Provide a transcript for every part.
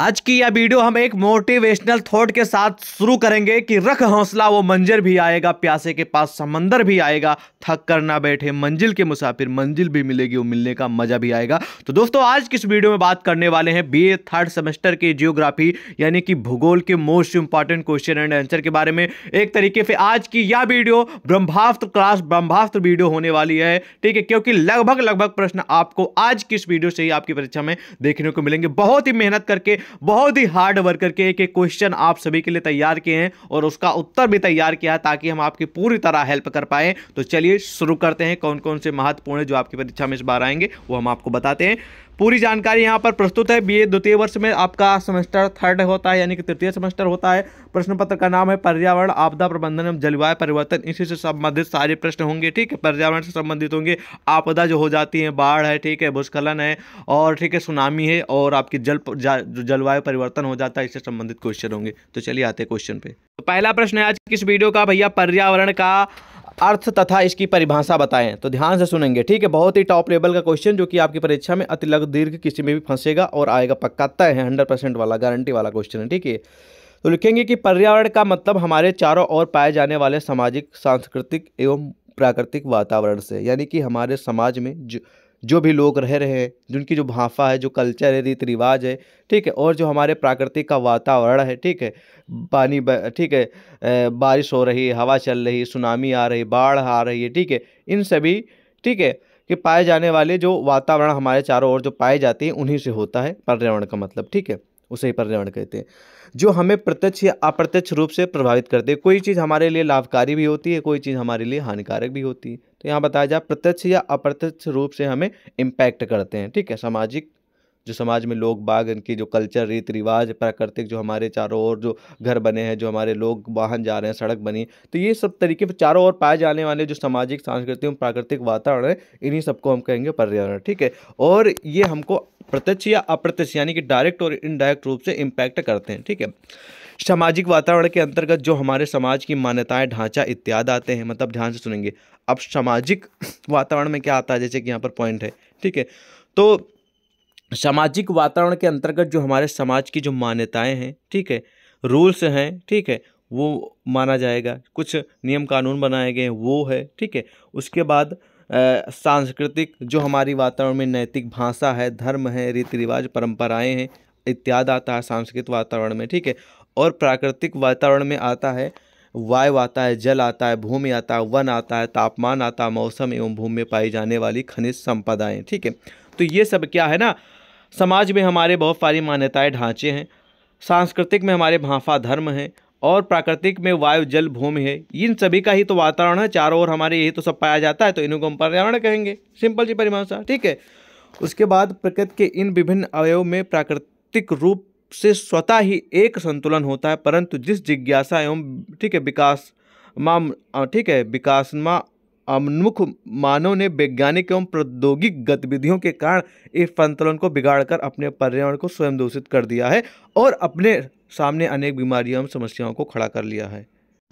आज की यह वीडियो हम एक मोटिवेशनल थॉट के साथ शुरू करेंगे कि रख हौसला वो मंजर भी आएगा प्यासे के पास समंदर भी आएगा थक कर ना बैठे मंजिल के मुसाफिर मंजिल भी मिलेगी वो मिलने का मजा भी आएगा तो दोस्तों आज किस वीडियो में बात करने वाले हैं बीए थर्ड सेमेस्टर के जियोग्राफी यानी कि भूगोल के most important question and answer के बारे में एक तरीके से आज की यह वीडियो ब्रह्मास्त्र क्लास ब्रह्मास्त्र वीडियो होने वाली है ठीक है क्योंकि लगभग लगभग प्रश्न आपको आज किस वीडियो से ही आपकी परीक्षा में देखने को मिलेंगे बहुत ही मेहनत करके बहुत ही हार्ड वर्क करके एक एक क्वेश्चन आप सभी के लिए तैयार किए हैं और उसका उत्तर भी तैयार किया है ताकि हम आपकी पूरी तरह हेल्प कर पाए तो चलिए शुरू करते हैं कौन कौन से महत्वपूर्ण जो आपकी परीक्षा में इस बार आएंगे वो हम आपको बताते हैं पूरी जानकारी यहाँ पर प्रस्तुत है बीए द्वितीय वर्ष में आपका सेमेस्टर थर्ड होता है यानी कि तृतीय सेमेस्टर होता है प्रश्न पत्र का नाम है पर्यावरण आपदा प्रबंधन एवं जलवायु परिवर्तन इसी से संबंधित सारे प्रश्न होंगे ठीक है पर्यावरण से संबंधित होंगे आपदा जो हो जाती है बाढ़ है ठीक है भूस्खलन है और ठीक है सुनामी है और आपकी जल जो जलवायु परिवर्तन हो जाता है इससे संबंधित क्वेश्चन होंगे तो चलिए आते हैं क्वेश्चन पे तो पहला प्रश्न है आज किस वीडियो का भैया पर्यावरण का अर्थ तथा इसकी परिभाषा बताएं तो ध्यान से सुनेंगे ठीक है बहुत ही टॉप लेवल का क्वेश्चन जो कि आपकी परीक्षा में अति लग दीर्घ किसी में भी फंसेगा और आएगा पक्का तय है हंड्रेड परसेंट वाला गारंटी वाला क्वेश्चन है ठीक है तो लिखेंगे कि पर्यावरण का मतलब हमारे चारों ओर पाए जाने वाले सामाजिक सांस्कृतिक एवं प्राकृतिक वातावरण से यानी कि हमारे समाज में जो जो भी लोग रह रहे हैं जिनकी जो भाफा है जो कल्चर है रीति रिवाज है ठीक है और जो हमारे प्राकृतिक का वातावरण है ठीक है पानी ठीक है बारिश हो रही है हवा चल रही है सुनामी आ रही बाढ़ आ रही है ठीक है इन सभी ठीक है कि पाए जाने वाले जो वातावरण हमारे चारों ओर जो पाए जाते हैं उन्हीं से होता है पर्यावरण का मतलब ठीक है उसे ही पर्यावरण कहते हैं जो हमें प्रत्यक्ष या अप्रत्यक्ष रूप से प्रभावित करते हैं कोई चीज़ हमारे लिए लाभकारी भी होती है कोई चीज़ हमारे लिए हानिकारक भी होती है तो यहाँ बताया जाए प्रत्यक्ष या अप्रत्यक्ष रूप से हमें इम्पैक्ट करते हैं ठीक है सामाजिक जो समाज में लोग बाग इनकी जो कल्चर रीति रिवाज प्राकृतिक जो हमारे चारों ओर जो घर बने हैं जो हमारे लोग वाहन जा रहे हैं सड़क बनी तो ये सब तरीके पर चारों ओर पाए जाने वाले जो सामाजिक सांस्कृतिक और प्राकृतिक वातावरण है इन्हीं सबको हम कहेंगे पर्यावरण ठीक है और ये हमको प्रत्यक्ष या अप्रत्यक्ष यानी कि डायरेक्ट और इनडायरेक्ट रूप से इम्पैक्ट करते हैं ठीक है सामाजिक वातावरण के अंतर्गत जो हमारे समाज की मान्यताएं ढांचा इत्यादि आते हैं मतलब ध्यान से सुनेंगे अब सामाजिक वातावरण में क्या आता है जैसे कि यहाँ पर पॉइंट है ठीक है तो सामाजिक वातावरण के अंतर्गत जो हमारे समाज की जो मान्यताएं हैं ठीक है रूल्स हैं ठीक है वो माना जाएगा कुछ नियम कानून बनाए गए हैं वो है ठीक है उसके बाद सांस्कृतिक जो हमारी वातावरण में नैतिक भाषा है धर्म है रीति रिवाज परंपराएं हैं इत्यादि आता है सांस्कृतिक वातावरण में ठीक है और प्राकृतिक वातावरण में आता है वायु आता है जल आता है भूमि आता है वन आता है तापमान आता है मौसम एवं भूमि में पाई जाने वाली खनिज संपदाएँ ठीक है तो ये सब क्या है ना समाज में हमारे बहुत सारी मान्यताएं ढांचे हैं सांस्कृतिक में हमारे भाफा धर्म हैं और प्राकृतिक में वायु जल भूमि है इन सभी का ही तो वातावरण है चारों ओर हमारे यही तो सब पाया जाता है तो इन्हों को हम पर्यावरण कहेंगे सिंपल सी परिभाषा ठीक है उसके बाद प्रकृति के इन विभिन्न अवयव में प्राकृतिक रूप से स्वतः ही एक संतुलन होता है परंतु जिस जिज्ञासा एवं ठीक है विकास माम ठीक है विकासमा अममुख मानव ने वैज्ञानिक एवं प्रौद्योगिक गतिविधियों के कारण इस संतुलन को बिगाड़कर अपने पर्यावरण को स्वयं दूषित कर दिया है और अपने सामने अनेक बीमारियों एवं समस्याओं को खड़ा कर लिया है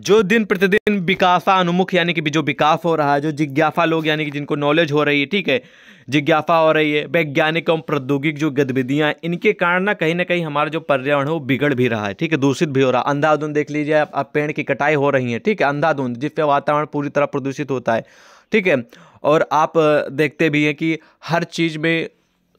जो दिन प्रतिदिन विकासा अनुमुख यानी कि जो विकास हो रहा है जो जिज्ञासा लोग यानी कि जिनको नॉलेज हो रही है ठीक है जिज्ञासा हो रही है वैज्ञानिक एवं प्रौद्योगिक जो गतिविधियाँ इनके कारण ना कहीं ना कहीं हमारा जो पर्यावरण है वो बिगड़ भी रहा है ठीक है दूषित भी हो रहा है अंधाधुंध देख लीजिए आप, आप पेड़ की कटाई हो रही है ठीक है अंधाधुंध जिससे वातावरण पूरी तरह प्रदूषित होता है ठीक है और आप देखते भी हैं कि हर चीज़ में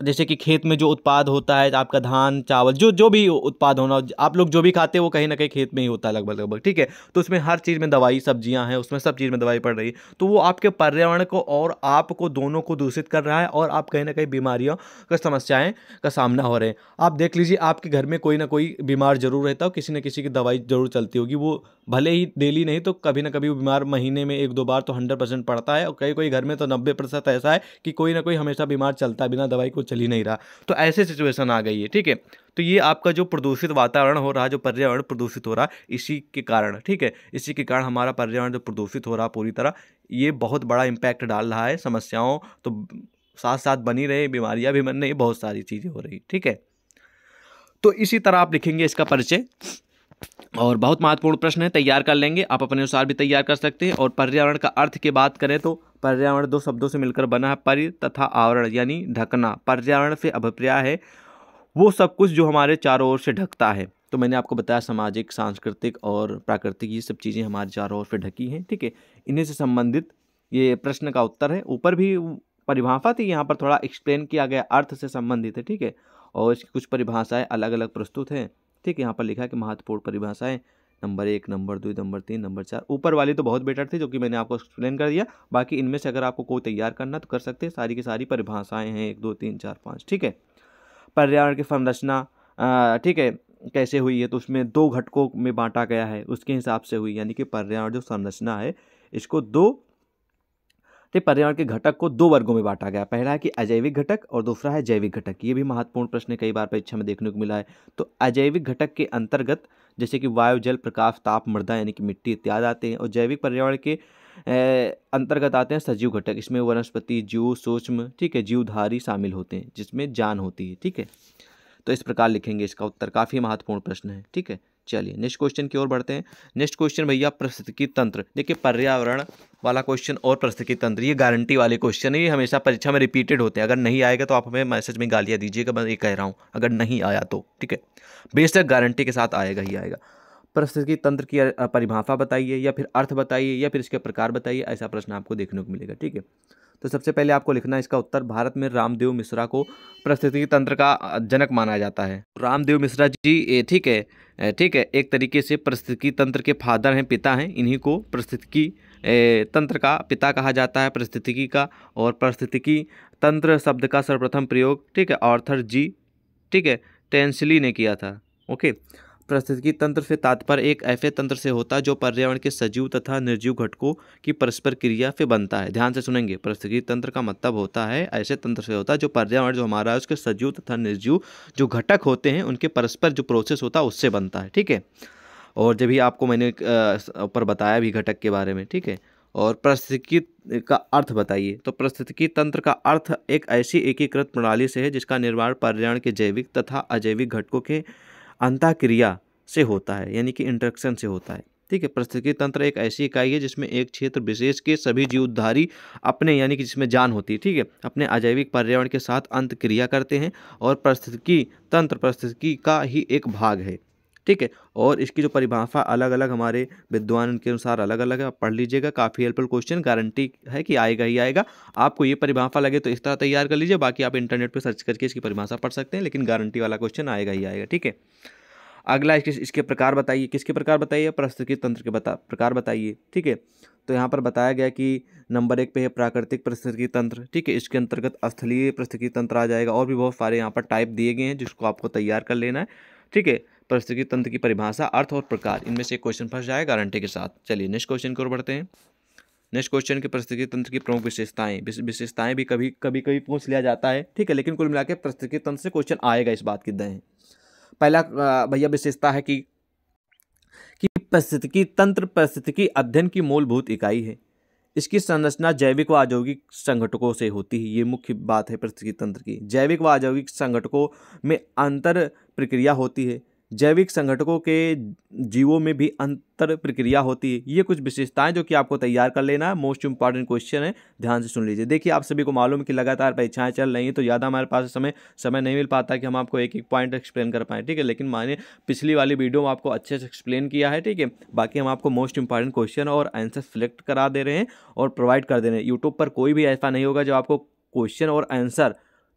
जैसे कि खेत में जो उत्पाद होता है आपका धान चावल जो जो भी उत्पाद होना आप लोग जो भी खाते हो वो कहीं ना कहीं खेत में ही होता है लगभग लगभग ठीक है तो उसमें हर चीज़ में दवाई सब्जियां हैं उसमें सब चीज़ में दवाई पड़ रही है तो वो आपके पर्यावरण को और आपको दोनों को दूषित कर रहा है और आप कहीं ना कहीं बीमारियों का समस्याएँ का सामना हो रहे हैं आप देख लीजिए आपके घर में कोई ना कोई बीमार जरूर रहता हो किसी न किसी की दवाई जरूर चलती होगी वो भले ही डेली नहीं तो कभी ना कभी वो बीमार महीने में एक दो बार तो हंड्रेड पड़ता है और कई कोई घर में तो नब्बे ऐसा है कि कोई ना कोई हमेशा बीमार चलता है बिना दवाई को चल ही नहीं रहा तो ऐसे सिचुएशन आ गई है ठीक है तो ये आपका जो प्रदूषित वातावरण हो रहा है जो पर्यावरण प्रदूषित हो रहा है इसी के कारण ठीक है इसी के कारण हमारा पर्यावरण जो प्रदूषित हो रहा पूरी तरह ये बहुत बड़ा इम्पैक्ट डाल रहा है समस्याओं तो साथ साथ बनी रहे बीमारियाँ भी बन रही बहुत सारी चीज़ें हो रही ठीक है तो इसी तरह आप लिखेंगे इसका परिचय और बहुत महत्वपूर्ण प्रश्न है तैयार कर लेंगे आप अपने अनुसार भी तैयार कर सकते हैं और पर्यावरण का अर्थ की बात करें तो पर्यावरण दो शब्दों से मिलकर बना है परि तथा आवरण यानी ढकना पर्यावरण से अभिप्राय है वो सब कुछ जो हमारे चारों ओर से ढकता है तो मैंने आपको बताया सामाजिक सांस्कृतिक और प्राकृतिक ये सब चीज़ें हमारे चारों ओर से ढकी हैं ठीक है इन्हीं से संबंधित ये प्रश्न का उत्तर है ऊपर भी परिभाषा थी यहाँ पर थोड़ा एक्सप्लेन किया गया अर्थ से संबंधित है ठीक है और इसकी कुछ परिभाषाएँ अलग अलग प्रस्तुत हैं ठीक है यहाँ पर लिखा है कि महत्वपूर्ण परिभाषाएँ नंबर एक नंबर दो नंबर तीन नंबर चार ऊपर वाली तो बहुत बेटर थी जो कि मैंने आपको एक्सप्लेन कर दिया बाकी इनमें से अगर आपको कोई तैयार करना तो कर सकते हैं सारी की सारी परिभाषाएँ हैं एक दो तीन चार पाँच ठीक है पर्यावरण की संरचना ठीक है कैसे हुई है तो उसमें दो घटकों में बांटा गया है उसके हिसाब से हुई यानी कि पर्यावरण जो संरचना है इसको दो पर्यावरण के घटक को दो वर्गों में बांटा गया पहला है कि अजैविक घटक और दूसरा है जैविक घटक ये भी महत्वपूर्ण प्रश्न कई बार परीक्षा में देखने को मिला है तो अजैविक घटक के अंतर्गत जैसे कि वायु जल प्रकाश ताप मृदा यानी कि मिट्टी इत्यादि आते हैं और जैविक पर्यावरण के अंतर्गत आते हैं सजीव घटक इसमें वनस्पति जीव सूक्ष्म ठीक है जीवधारी शामिल होते हैं जिसमें जान होती है ठीक है तो इस प्रकार लिखेंगे इसका उत्तर काफ़ी महत्वपूर्ण प्रश्न है ठीक है चलिए नेक्स्ट क्वेश्चन की ओर बढ़ते हैं नेक्स्ट क्वेश्चन भैया परिस्थितिकी तंत्र देखिए पर्यावरण वाला क्वेश्चन और प्रस्तुति तंत्र ये गारंटी वाले क्वेश्चन है ये हमेशा परीक्षा में रिपीटेड होते हैं अगर नहीं आएगा तो आप हमें मैसेज में गालियाँ दीजिएगा मैं ये कह रहा हूँ अगर नहीं आया तो ठीक है बेशक गारंटी के साथ आएगा ही आएगा परिस्थितिकी तंत्र की परिभाषा बताइए या फिर अर्थ बताइए या फिर इसके प्रकार बताइए ऐसा प्रश्न आपको देखने को मिलेगा ठीक है तो सबसे पहले आपको लिखना है इसका उत्तर भारत में रामदेव मिश्रा को परिस्थितिकी तंत्र का जनक माना जाता है रामदेव मिश्रा जी ठीक है ठीक है एक तरीके से परिस्थितिकी तंत्र के फादर हैं पिता हैं इन्हीं को परिस्थितिकी तंत्र का पिता कहा जाता है परिस्थितिकी का और परिस्थितिकी तंत्र शब्द का सर्वप्रथम प्रयोग ठीक है ऑर्थर जी ठीक है टेंसली ने किया था ओके पारिस्थितिकी तंत्र से तात्पर्य एक ऐसे तंत्र से होता है जो पर्यावरण के सजीव तथा निर्जीव घटकों की परस्पर क्रिया से बनता है ध्यान से सुनेंगे पारिस्थितिकी तंत्र का मतलब होता है ऐसे तंत्र से होता है जो पर्यावरण जो हमारा है उसके सजीव तथा निर्जीव जो घटक होते हैं उनके परस्पर जो प्रोसेस होता है उससे बनता है ठीक है और जब भी आपको मैंने ऊपर बताया भी घटक के बारे में ठीक है और परिस्थितिकी का अर्थ बताइए तो परिस्थितिकी तंत्र का अर्थ एक ऐसी एकीकृत प्रणाली से है जिसका निर्माण पर्यावरण के जैविक तथा अजैविक घटकों के अंताक्रिया से होता है यानी कि इंट्रक्शन से होता है ठीक है पारिस्थितिकी तंत्र एक ऐसी इकाई है जिसमें एक क्षेत्र विशेष के सभी जीवधारी अपने यानी कि जिसमें जान होती है ठीक है अपने अजैविक पर्यावरण के साथ अंत क्रिया करते हैं और पारिस्थितिकी तंत्र पारिस्थितिकी का ही एक भाग है ठीक है और इसकी जो परिभाषा अलग अलग हमारे विद्वान के अनुसार अलग अलग है पढ़ लीजिएगा काफ़ी हेल्पफुल क्वेश्चन गारंटी है कि आएगा ही आएगा आपको ये परिभाषा लगे तो इस तरह तैयार कर लीजिए बाकी आप इंटरनेट पर सर्च करके इसकी परिभाषा पढ़ सकते हैं लेकिन गारंटी वाला क्वेश्चन आएगा ही आएगा ठीक है अगला इसके इसके प्रकार बताइए किसके प्रकार बताइए परिस्थितिक तंत्र के बता प्रकार बताइए ठीक है तो यहाँ पर बताया गया कि नंबर एक पे है प्राकृतिक परिस्थिति तंत्र ठीक है इसके अंतर्गत स्थलीय परिस्थिति तंत्र आ जाएगा और भी बहुत सारे यहाँ पर टाइप दिए गए हैं जिसको आपको तैयार कर लेना है ठीक है परिस्थिति तंत्र की परिभाषा अर्थ और प्रकार इनमें से क्वेश्चन फंस जाए गारंटी के साथ चलिए नेक्स्ट क्वेश्चन की ओर बढ़ते हैं नेक्स्ट क्वेश्चन के परिस्थिति तंत्र की प्रमुख विशेषताएं विशेषताएं भी कभी कभी कभी पूछ लिया जाता है ठीक है लेकिन कुल मिलाकर परिस्थिति तंत्र से क्वेश्चन आएगा इस बात की दें पहला भैया विशेषता है कि कि परिस्थिति तंत्र परिस्थितिकी अध्ययन की मूलभूत इकाई है इसकी संरचना जैविक व औद्योगिक संगठकों से होती है ये मुख्य बात है परिस्थिति तंत्र की जैविक व औद्योगिक संगठकों में अंतर प्रक्रिया होती है जैविक संगठकों के जीवों में भी अंतर प्रक्रिया होती है ये कुछ विशेषताएं जो कि आपको तैयार कर लेना है मोस्ट इंपॉर्टेंट क्वेश्चन है ध्यान से सुन लीजिए देखिए आप सभी को मालूम है कि लगातार परीक्षाएं चल रही हैं तो ज़्यादा हमारे पास समय समय नहीं मिल पाता कि हम आपको एक एक पॉइंट एक्सप्लेन कर पाएँ ठीक है लेकिन मैंने पिछली वाली वीडियो में आपको अच्छे से एक्सप्लेन किया है ठीक है बाकी हम आपको मोस्ट इंपॉर्टेंट क्वेश्चन और आंसर सेलेक्ट करा दे रहे हैं और प्रोवाइड कर दे रहे हैं यूट्यूब पर कोई भी ऐसा नहीं होगा जो आपको क्वेश्चन और आंसर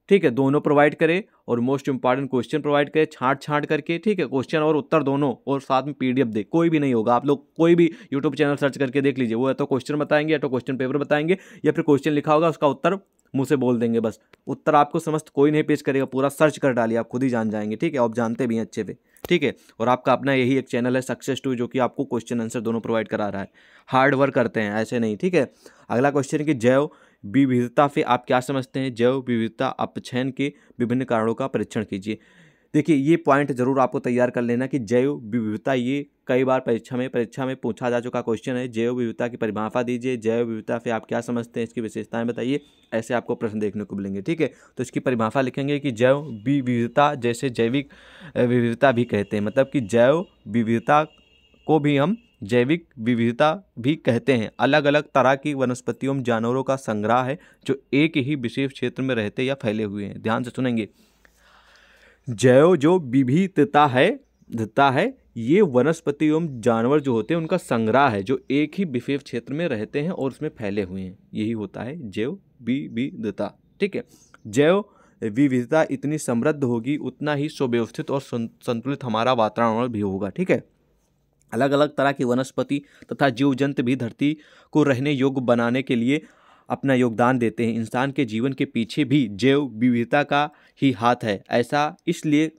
ठीक है दोनों प्रोवाइड करें और मोस्ट इंपॉर्टेंट क्वेश्चन प्रोवाइड करें छांट छांट करके ठीक है क्वेश्चन और उत्तर दोनों और साथ में पीडीएफ दे कोई भी नहीं होगा आप लोग कोई भी यूट्यूब चैनल सर्च करके देख लीजिए वो या तो क्वेश्चन बताएंगे या तो क्वेश्चन पेपर बताएंगे या फिर क्वेश्चन लिखा होगा उसका उत्तर मुँह से बोल देंगे बस उत्तर आपको समस्त कोई नहीं पेश करेगा पूरा सर्च कर डालिए आप खुद ही जान जाएंगे ठीक है आप जानते भी हैं अच्छे से ठीक है और आपका अपना यही एक चैनल है सक्सेस टू जो कि आपको क्वेश्चन आंसर दोनों प्रोवाइड करा रहा है हार्ड वर्क करते हैं ऐसे नहीं ठीक है अगला क्वेश्चन कि जैव विविधता से आप क्या समझते हैं जैव विविधता अपचयन के विभिन्न कारणों का परीक्षण कीजिए देखिए ये पॉइंट जरूर आपको तैयार कर लेना कि जैव विविधता ये कई बार परीक्षा में परीक्षा में पूछा जा चुका क्वेश्चन है जैव विविधता की परिभाषा दीजिए जैव विविधता से आप क्या समझते हैं इसकी विशेषताएं बताइए ऐसे आपको प्रश्न देखने को मिलेंगे ठीक है तो इसकी परिभाषा लिखेंगे कि जैव विविधता जैसे जैविक विविधता भी कहते हैं मतलब कि जैव विविधता को भी हम जैविक विविधता भी कहते हैं अलग अलग तरह की वनस्पतियों जानवरों का संग्रह है जो एक ही विशेष क्षेत्र में रहते या फैले हुए हैं ध्यान से सुनेंगे जैव जो विविधता है धता है ये वनस्पति एवं जानवर जो होते हैं उनका संग्रह है जो एक ही विशेष क्षेत्र में रहते हैं और उसमें फैले हुए हैं यही होता है जैव विविधता ठीक है जैव विविधता इतनी समृद्ध होगी उतना ही सुव्यवस्थित और संतुलित हमारा वातावरण भी होगा ठीक है अलग अलग तरह की वनस्पति तथा जीव जंत भी धरती को रहने योग्य बनाने के लिए अपना योगदान देते हैं इंसान के जीवन के पीछे भी जैव विविधता का ही हाथ है ऐसा इसलिए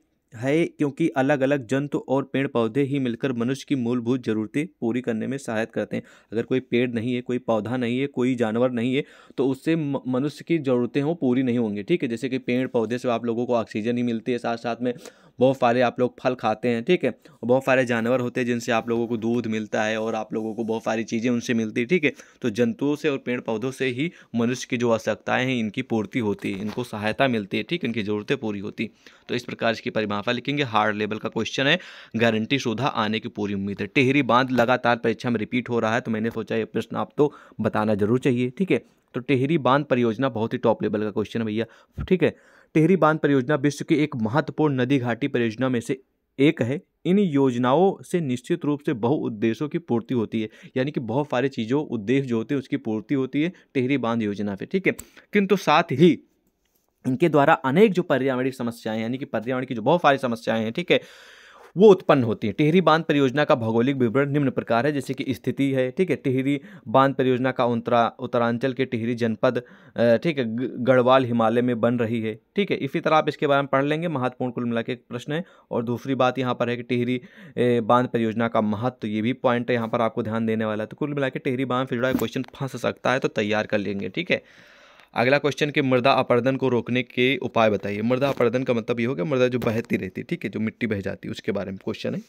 है क्योंकि अलग अलग जंतु और पेड़ पौधे ही मिलकर मनुष्य की मूलभूत ज़रूरतें पूरी करने में सहायता करते हैं अगर कोई पेड़ नहीं है कोई पौधा नहीं है कोई जानवर नहीं है तो उससे मनुष्य की ज़रूरतें वो पूरी नहीं होंगी ठीक है जैसे कि पेड़ पौधे से आप लोगों को ऑक्सीजन ही मिलती है साथ साथ में बहुत सारे आप लोग फल खाते हैं ठीक है बहुत सारे जानवर होते हैं जिनसे आप लोगों को दूध मिलता है और आप लोगों को बहुत सारी चीज़ें उनसे मिलती है ठीक है तो जंतुओं से और पेड़ पौधों से ही मनुष्य की जो आवश्यकताएँ हैं इनकी पूर्ति होती है इनको सहायता मिलती है ठीक है इनकी ज़रूरतें पूरी होती तो इस प्रकार इसकी परिभाषा मुनाफा लिखेंगे हार्ड लेवल का क्वेश्चन है गारंटी शोधा आने की पूरी उम्मीद है टेहरी बांध लगातार परीक्षा में रिपीट हो रहा है तो मैंने सोचा ये प्रश्न आप तो बताना जरूर चाहिए ठीक है तो टेहरी बांध परियोजना बहुत ही टॉप लेवल का क्वेश्चन है भैया ठीक है टेहरी बांध परियोजना विश्व की एक महत्वपूर्ण नदी घाटी परियोजना में से एक है इन योजनाओं से निश्चित रूप से बहु उद्देश्यों की पूर्ति होती है यानी कि बहुत सारे चीज़ों उद्देश्य जो होते हैं उसकी पूर्ति होती है टेहरी बांध योजना से ठीक है किंतु साथ ही इनके द्वारा अनेक जो पर्यावरणीय समस्याएं यानी कि पर्यावरण की जो बहुत सारी समस्याएं हैं ठीक है वो उत्पन्न होती हैं टिहरी बांध परियोजना का भौगोलिक विवरण निम्न प्रकार है जैसे कि स्थिति है ठीक है टिहरी बांध परियोजना का उत्तरा उत्तरांचल के टिहरी जनपद ठीक है गढ़वाल हिमालय में बन रही है ठीक है इसी तरह आप इसके बारे में पढ़ लेंगे महत्वपूर्ण कुल मिला के एक प्रश्न है और दूसरी बात यहाँ पर है कि टिहरी बांध परियोजना का महत्व तो ये भी पॉइंट है यहाँ पर आपको ध्यान देने वाला है तो कुल मिला के टिहरी बांध जुड़ा क्वेश्चन फंस सकता है तो तैयार कर लेंगे ठीक है अगला क्वेश्चन कि मृदा अपर्दन को रोकने के उपाय बताइए मृदा अपर्दन का मतलब ये हो गया मृदा जो बहती रहती है ठीक है जो मिट्टी बह जाती है उसके बारे में क्वेश्चन है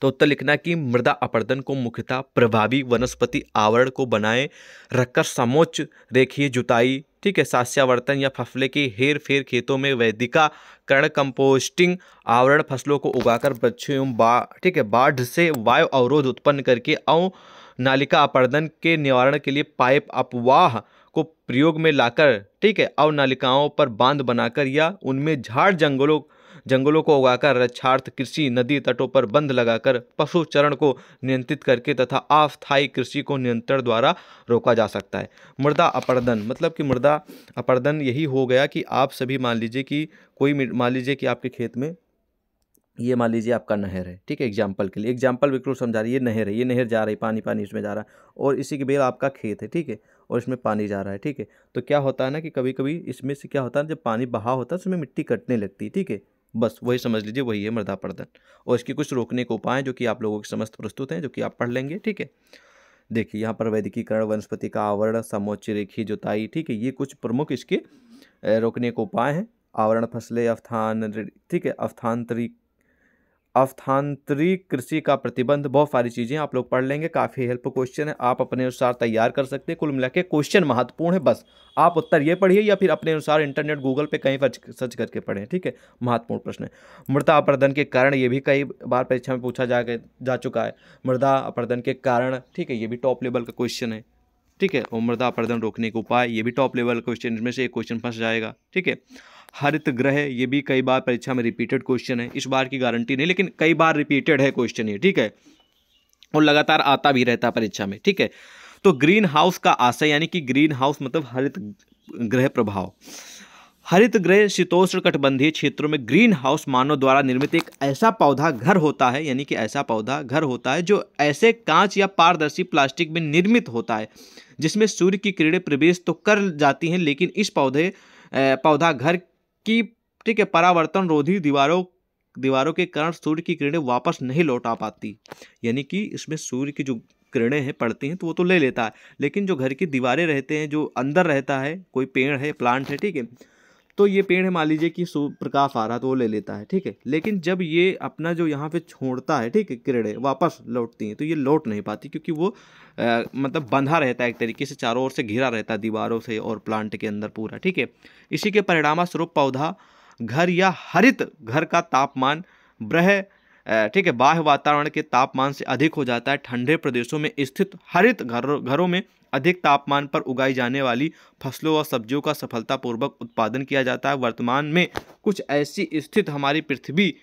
तो उत्तर लिखना कि मृदा अपर्दन को मुख्यतः प्रभावी वनस्पति आवरण को बनाए रखकर समोच्च रेखीय जुताई ठीक है सास्यावर्तन या फसले के हेर फेर खेतों में वैदिका कर्ण कंपोस्टिंग आवरण फसलों को उगाकर बच्चों एवं बा ठीक है बाढ़ से वायु अवरोध उत्पन्न करके अव नालिका अपर्दन के निवारण के लिए पाइप अपवाह को प्रयोग में लाकर ठीक है और नलिकाओं पर बांध बनाकर या उनमें झाड़ जंगलों जंगलों को उगाकर रक्षार्थ कृषि नदी तटों पर बंद लगाकर पशु चरण को नियंत्रित करके तथा अस्थायी कृषि को नियंत्रण द्वारा रोका जा सकता है मृदा अपर्दन मतलब कि मृदा अपर्दन यही हो गया कि आप सभी मान लीजिए कि कोई मान लीजिए कि आपके खेत में ये मान लीजिए आपका नहर है ठीक है एग्जाम्पल के लिए एग्जाम्पल बिल्कुल समझा रही है नहर है ये नहर जा रही पानी पानी इसमें जा रहा है और इसी के बेल आपका खेत है ठीक है और इसमें पानी जा रहा है ठीक है तो क्या होता है ना कि कभी कभी इसमें से क्या होता है जब पानी बहा होता है तो उसमें मिट्टी कटने लगती है ठीक है बस वही समझ लीजिए वही है मृदा प्रदन और इसके कुछ रोकने के उपाय जो कि आप लोगों के समस्त प्रस्तुत हैं जो कि आप पढ़ लेंगे ठीक है देखिए यहाँ पर वैदिकीकरण वनस्पति का आवरण समोच्च रेखी जुताई ठीक है ये कुछ प्रमुख इसके रोकने के उपाय हैं आवरण फसलें अवथान ठीक है अवथांतरिक अस्थान्तरिक कृषि का प्रतिबंध बहुत सारी चीज़ें आप लोग पढ़ लेंगे काफ़ी हेल्प क्वेश्चन है आप अपने अनुसार तैयार कर सकते हैं कुल मिला के क्वेश्चन महत्वपूर्ण है बस आप उत्तर ये पढ़िए या फिर अपने अनुसार इंटरनेट गूगल पे कहीं पर सर्च करके पढ़ें ठीक है महत्वपूर्ण प्रश्न है मृदा अपर्दन के कारण ये भी कई बार परीक्षा में पूछा जा जा चुका है मृदा अपर्दन के कारण ठीक है ये भी टॉप लेवल का क्वेश्चन है ठीक है और मृदा अपर्दन रोकने के उपाय ये भी टॉप लेवल क्वेश्चन इनमें से एक क्वेश्चन फंस जाएगा ठीक है हरित ग्रह ये भी कई बार परीक्षा में रिपीटेड क्वेश्चन है इस बार की गारंटी नहीं लेकिन कई बार रिपीटेड है क्वेश्चन ये ठीक है और लगातार आता भी रहता है परीक्षा में ठीक है तो ग्रीन हाउस का आशय यानी कि ग्रीन हाउस मतलब हरित ग्रह प्रभाव हरित ग्रह शीतोष्ण कटबंधीय क्षेत्रों में ग्रीन हाउस मानव द्वारा निर्मित एक ऐसा पौधा घर होता है यानी कि ऐसा पौधा घर होता है जो ऐसे कांच या पारदर्शी प्लास्टिक में निर्मित होता है जिसमें सूर्य की किरणें प्रवेश तो कर जाती हैं लेकिन इस पौधे पौधा घर कि ठीक है परावर्तन रोधी दीवारों दीवारों के कारण सूर्य की किरणें वापस नहीं लौटा पाती यानी कि इसमें सूर्य की जो किरणें हैं पड़ती हैं तो वो तो ले लेता है लेकिन जो घर की दीवारें रहते हैं जो अंदर रहता है कोई पेड़ है प्लांट है ठीक है तो ये पेड़ है मान लीजिए कि प्रकाश आ रहा है तो वो ले लेता है ठीक है लेकिन जब ये अपना जो यहाँ पे छोड़ता है ठीक है किरणें वापस लौटती हैं तो ये लौट नहीं पाती क्योंकि वो आ, मतलब बंधा रहता है एक तरीके से चारों ओर से घिरा रहता है दीवारों से और प्लांट के अंदर पूरा ठीक है इसी के परिणाम स्वरूप पौधा घर या हरित घर का तापमान ब्रह ठीक है बाह्य वातावरण के तापमान से अधिक हो जाता है ठंडे प्रदेशों में स्थित हरित घर घरों में अधिक तापमान पर उगाई जाने वाली फसलों और सब्जियों का सफलतापूर्वक उत्पादन किया जाता है वर्तमान में कुछ ऐसी स्थिति हमारी पृथ्वी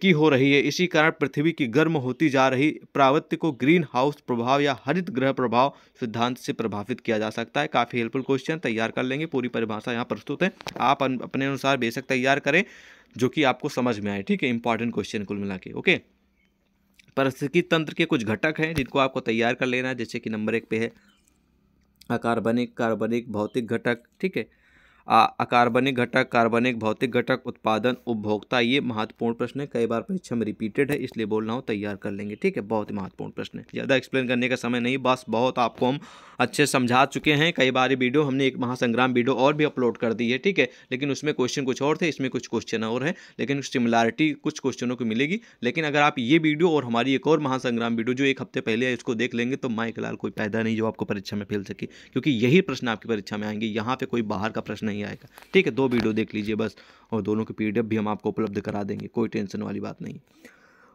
की हो रही है इसी कारण पृथ्वी की गर्म होती जा रही प्रावृत्ति को ग्रीन हाउस प्रभाव या हरित ग्रह प्रभाव सिद्धांत से प्रभावित किया जा सकता है काफ़ी हेल्पफुल क्वेश्चन तैयार कर लेंगे पूरी परिभाषा यहाँ प्रस्तुत है आप अपने अनुसार बेशक तैयार करें जो कि आपको समझ में आए ठीक है इंपॉर्टेंट क्वेश्चन कुल मिला के ओके परिस्थिति तंत्र के कुछ घटक हैं जिनको आपको तैयार कर लेना है जैसे कि नंबर एक पे है अकार्बनिक कार्बनिक भौतिक घटक ठीक है अकार्बनिक घटक कार्बनिक भौतिक घटक उत्पादन उपभोक्ता ये महत्वपूर्ण प्रश्न है कई बार परीक्षा में रिपीटेड है इसलिए बोल रहा हूँ तैयार कर लेंगे ठीक है बहुत ही महत्वपूर्ण प्रश्न है ज़्यादा एक्सप्लेन करने का समय नहीं बस बहुत आपको हम अच्छे समझा चुके हैं कई बार वीडियो हमने एक महासंग्राम वीडियो और भी अपलोड कर दी है ठीक है लेकिन उसमें क्वेश्चन कुछ और थे इसमें कुछ क्वेश्चन और हैं लेकिन सिमिलारिटी कुछ क्वेश्चनों को मिलेगी लेकिन अगर आप ये वीडियो और हमारी एक और महासंग्राम वीडियो जो एक हफ्ते पहले है इसको देख लेंगे तो माइक लाल कोई पैदा नहीं जो आपको परीक्षा में फैल सके क्योंकि यही प्रश्न आपकी परीक्षा में आएंगे यहाँ पर कोई बाहर का प्रश्न नहीं आएगा ठीक है दो वीडियो देख लीजिए बस और दोनों की पीडीएफ भी हम आपको उपलब्ध करा देंगे कोई टेंशन वाली बात नहीं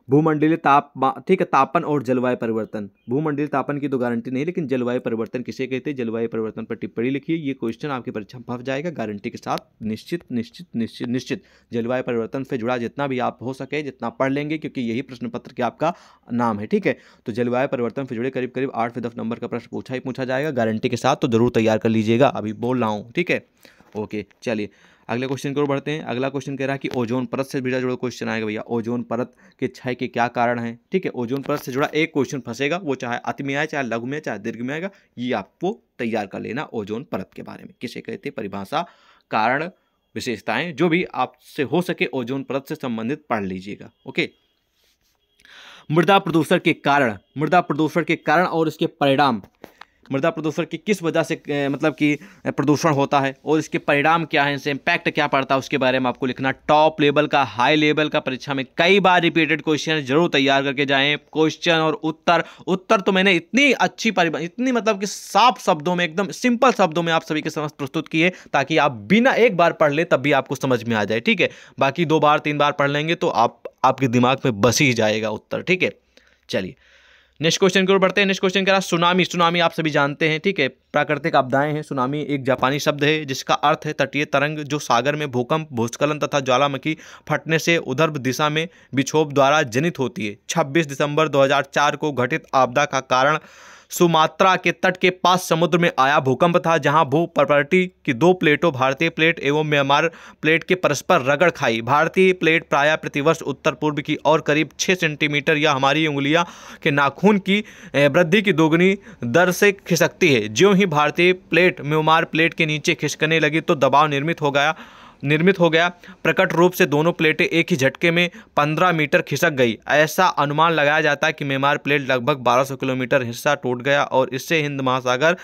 भूमंडलीय ताप ठीक है तापन और जलवायु परिवर्तन भूमंडलीय तापन की तो गारंटी नहीं लेकिन जलवायु परिवर्तन किसे कहते हैं जलवायु परिवर्तन पर टिप्पणी लिखिए ये क्वेश्चन आपकी परीक्षा में फंस जाएगा गारंटी के साथ निश्चित निश्चित निश्चित निश्चित जलवायु परिवर्तन से जुड़ा जितना भी आप हो सके जितना पढ़ लेंगे क्योंकि यही प्रश्न पत्र के आपका नाम है ठीक है तो जलवायु परिवर्तन से जुड़े करीब करीब आठ से दस नंबर का प्रश्न पूछा ही पूछा जाएगा गारंटी के साथ तो जरूर तैयार कर लीजिएगा अभी बोल रहा हूँ ठीक है ओके चलिए अगले क्वेश्चन की ओर बढ़ते हैं अगला क्वेश्चन कह रहा है कि ओजोन परत से भीड़ा जुड़ा क्वेश्चन आएगा भैया ओजोन परत के क्षय के क्या कारण हैं ठीक है ओजोन परत से जुड़ा एक क्वेश्चन फंसेगा वो चाहे अति में आए चाहे लघु में चाहे दीर्घ में आएगा ये आपको तैयार कर लेना ओजोन परत के बारे में किसे कहते हैं परिभाषा कारण विशेषताएं जो भी आपसे हो सके ओजोन परत से संबंधित पढ़ लीजिएगा ओके मृदा प्रदूषण के कारण मृदा प्रदूषण के कारण और इसके परिणाम मृदा प्रदूषण की किस वजह से मतलब कि प्रदूषण होता है और इसके परिणाम क्या है इससे इम्पैक्ट क्या पड़ता है उसके बारे में आपको लिखना टॉप लेवल का हाई लेवल का परीक्षा में कई बार रिपीटेड क्वेश्चन जरूर तैयार करके जाएं क्वेश्चन और उत्तर उत्तर तो मैंने इतनी अच्छी इतनी मतलब कि साफ शब्दों में एकदम सिंपल शब्दों में आप सभी के समझ प्रस्तुत किए ताकि आप बिना एक बार पढ़ ले तब भी आपको समझ में आ जाए ठीक है बाकी दो बार तीन बार पढ़ लेंगे तो आप आपके दिमाग में बस ही जाएगा उत्तर ठीक है चलिए नेक्स्ट क्वेश्चन की ओर बढ़ते हैं नेक्स्ट क्वेश्चन कह रहा सुनामी सुनामी आप सभी जानते हैं ठीक है प्राकृतिक आपदाएं हैं सुनामी एक जापानी शब्द है जिसका अर्थ है तटीय तरंग जो सागर में भूकंप भूस्खलन तथा ज्वालामुखी फटने से उधर्व दिशा में विक्षोभ द्वारा जनित होती है छब्बीस दिसंबर दो को घटित आपदा का कारण सुमात्रा के तट के पास समुद्र में आया भूकंप था जहां भू प्रपर्टी की दो प्लेटों भारतीय प्लेट एवं म्यांमार प्लेट के परस्पर रगड़ खाई भारतीय प्लेट प्रायः प्रतिवर्ष उत्तर पूर्व की और करीब छः सेंटीमीटर या हमारी उंगलियां के नाखून की वृद्धि की दोगुनी दर से खिसकती है ज्यों ही भारतीय प्लेट म्यांमार प्लेट के नीचे खिसकने लगी तो दबाव निर्मित हो गया निर्मित हो गया प्रकट रूप से दोनों प्लेटें एक ही झटके में पंद्रह मीटर खिसक गई ऐसा अनुमान लगाया जाता है कि मेमार प्लेट लगभग बारह किलोमीटर हिस्सा टूट गया और इससे हिंद महासागर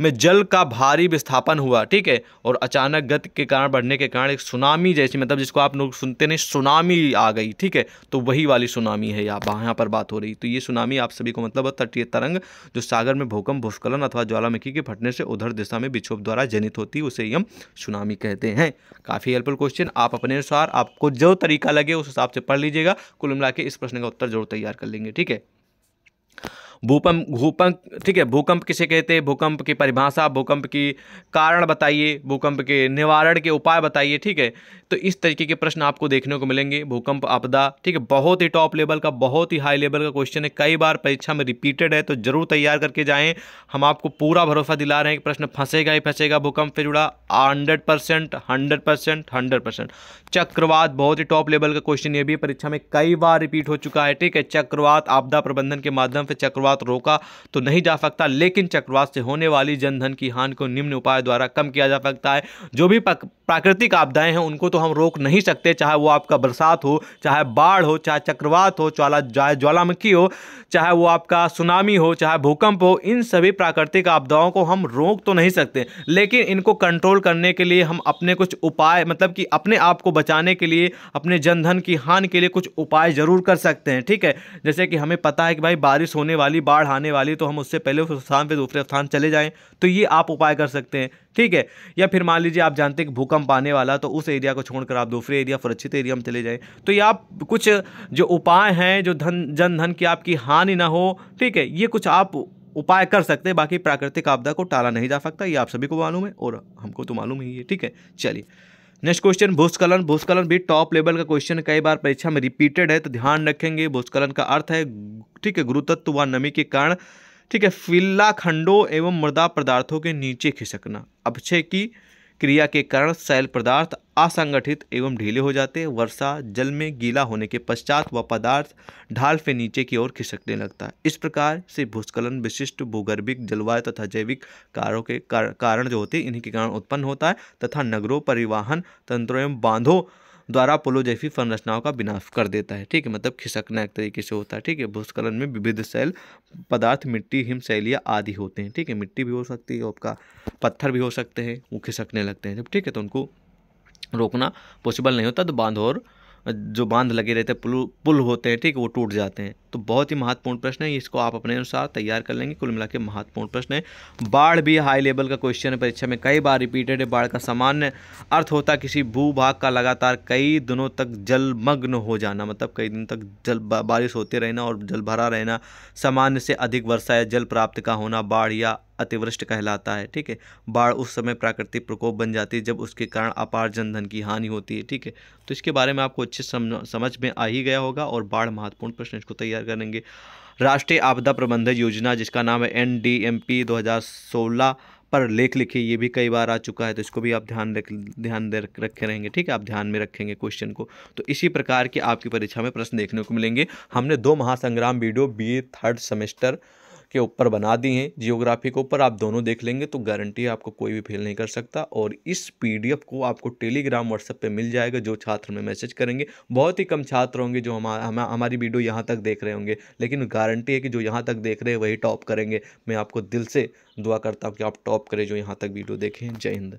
में जल का भारी विस्थापन हुआ ठीक है और अचानक गति के कारण बढ़ने के कारण एक सुनामी जैसी मतलब जिसको आप लोग सुनते नहीं सुनामी आ गई ठीक है तो वही वाली सुनामी है या यहाँ पर बात हो रही तो ये सुनामी आप सभी को मतलब तटीय तरंग जो सागर में भूकंप भूस्खलन अथवा ज्वालामुखी के फटने से उधर दिशा में विक्षोभ द्वारा जनित होती है उसे हम सुनामी कहते हैं काफ़ी हेल्पफुल क्वेश्चन आप अपने अनुसार आपको जो तरीका लगे उस हिसाब से पढ़ लीजिएगा कुल मिला के इस प्रश्न का उत्तर जरूर तैयार कर लेंगे ठीक है भूकंप भूकंप ठीक है भूकंप किसे कहते हैं भूकंप की परिभाषा भूकंप की कारण बताइए भूकंप के निवारण के उपाय बताइए ठीक है तो इस तरीके के प्रश्न आपको देखने को मिलेंगे भूकंप आपदा ठीक है बहुत ही टॉप लेवल का बहुत ही हाई लेवल का क्वेश्चन है कई बार परीक्षा में रिपीटेड है तो जरूर तैयार करके जाएँ हम आपको पूरा भरोसा दिला रहे हैं कि प्रश्न फंसेगा ही फंसेगा भूकंप से जुड़ा hundred percent hundred percent hundred percent चक्रवात बहुत ही टॉप लेवल का क्वेश्चन ये भी परीक्षा में कई बार रिपीट हो चुका है ठीक है चक्रवात आपदा प्रबंधन के माध्यम से चक्रवात चक्रवात रोका तो नहीं जा सकता लेकिन चक्रवात से होने वाली जनधन की हानि को निम्न उपाय द्वारा कम किया जा सकता है जो भी प्राकृतिक आपदाएं हैं उनको तो हम रोक नहीं सकते चाहे वो आपका बरसात हो चाहे बाढ़ हो चाहे चक्रवात हो ज्वाला चाहे ज्वालामुखी हो चाहे वो आपका सुनामी हो चाहे भूकंप हो इन सभी प्राकृतिक आपदाओं को हम रोक तो नहीं सकते लेकिन इनको कंट्रोल करने के लिए हम अपने कुछ उपाय मतलब कि अपने आप को बचाने के लिए अपने जनधन की हानि के लिए कुछ उपाय ज़रूर कर सकते हैं ठीक है जैसे कि हमें पता है कि भाई बारिश होने वाली वाली बाढ़ आने वाली तो हम उससे पहले उस स्थान पर दूसरे स्थान चले जाएँ तो ये आप उपाय कर सकते हैं ठीक है या फिर मान लीजिए आप जानते हैं कि भूकंप आने वाला तो उस एरिया को छोड़कर आप दूसरे एरिया सुरक्षित एरिया में चले जाएँ तो ये आप कुछ जो उपाय हैं जो धन जन धन की आपकी हानि ना हो ठीक है ये कुछ आप उपाय कर सकते हैं बाकी प्राकृतिक आपदा को टाला नहीं जा सकता ये आप सभी को मालूम है और हमको तो मालूम ही है ठीक है चलिए नेक्स्ट क्वेश्चन भूस्खलन भूस्खलन भी टॉप लेवल का क्वेश्चन कई बार परीक्षा में रिपीटेड है तो ध्यान रखेंगे भूस्खलन का अर्थ है ठीक है गुरुतत्व व नमी के कारण ठीक है फिल्ला खंडों एवं मृदा पदार्थों के नीचे खिसकना छे की क्रिया के कारण सैल पदार्थ असंगठित एवं ढीले हो जाते हैं वर्षा जल में गीला होने के पश्चात वह पदार्थ ढाल से नीचे की ओर खिसकने लगता है इस प्रकार से भूस्खलन विशिष्ट भूगर्भिक जलवायु तथा जैविक कारों के कारण जो होते हैं इन्हीं के कारण उत्पन्न होता है तथा नगरों परिवहन तंत्रों एवं बांधों द्वारा पोलो जैसी संरचनाओं का विनाश कर देता है ठीक है मतलब खिसकना एक तरीके से होता है ठीक है भूस्खलन में विविध शैल पदार्थ मिट्टी हिम शैलिया आदि होते हैं ठीक है मिट्टी भी हो सकती है आपका पत्थर भी हो सकते हैं वो खिसकने लगते हैं जब ठीक है तो उनको रोकना पॉसिबल नहीं होता तो बांध और जो बांध लगे रहते हैं पुल पुल होते हैं ठीक वो टूट जाते हैं तो बहुत ही महत्वपूर्ण प्रश्न है इसको आप अपने अनुसार तैयार कर लेंगे कुल मिला के महत्वपूर्ण प्रश्न है बाढ़ भी हाई लेवल का क्वेश्चन है परीक्षा में कई बार रिपीटेड है बाढ़ का सामान्य अर्थ होता है किसी भूभाग का लगातार कई दिनों तक जलमग्न हो जाना मतलब कई दिन तक जल बारिश होते रहना और जल भरा रहना सामान्य से अधिक वर्षा या जल प्राप्त का होना बाढ़ या अतिवृष्ट कहलाता है ठीक है बाढ़ उस समय प्राकृतिक प्रकोप बन जाती है जब उसके कारण अपार जनधन की हानि होती है ठीक है तो इसके बारे में आपको अच्छे समझ में आ ही गया होगा और बाढ़ महत्वपूर्ण प्रश्न इसको तैयार करेंगे राष्ट्रीय आपदा प्रबंधन योजना जिसका नाम है एन डी एम पी दो हज़ार सोलह पर लेख लिखे ये भी कई बार आ चुका है तो इसको भी आप ध्यान रख ध्यान दे रखे रहेंगे ठीक है आप ध्यान में रखेंगे क्वेश्चन को तो इसी प्रकार के आपकी परीक्षा में प्रश्न देखने को मिलेंगे हमने दो महासंग्राम वीडियो बी थर्ड सेमेस्टर के ऊपर बना दी हैं जियोग्राफी के ऊपर आप दोनों देख लेंगे तो गारंटी आपको कोई भी फेल नहीं कर सकता और इस पीडीएफ को आपको टेलीग्राम व्हाट्सएप पे मिल जाएगा जो छात्र में मैसेज करेंगे बहुत ही कम छात्र होंगे जो हमारा हम हमारी वीडियो यहाँ तक देख रहे होंगे लेकिन गारंटी है कि जो यहाँ तक देख रहे हैं वही टॉप करेंगे मैं आपको दिल से दुआ करता हूँ कि आप टॉप करें जो यहाँ तक वीडियो देखें जय हिंद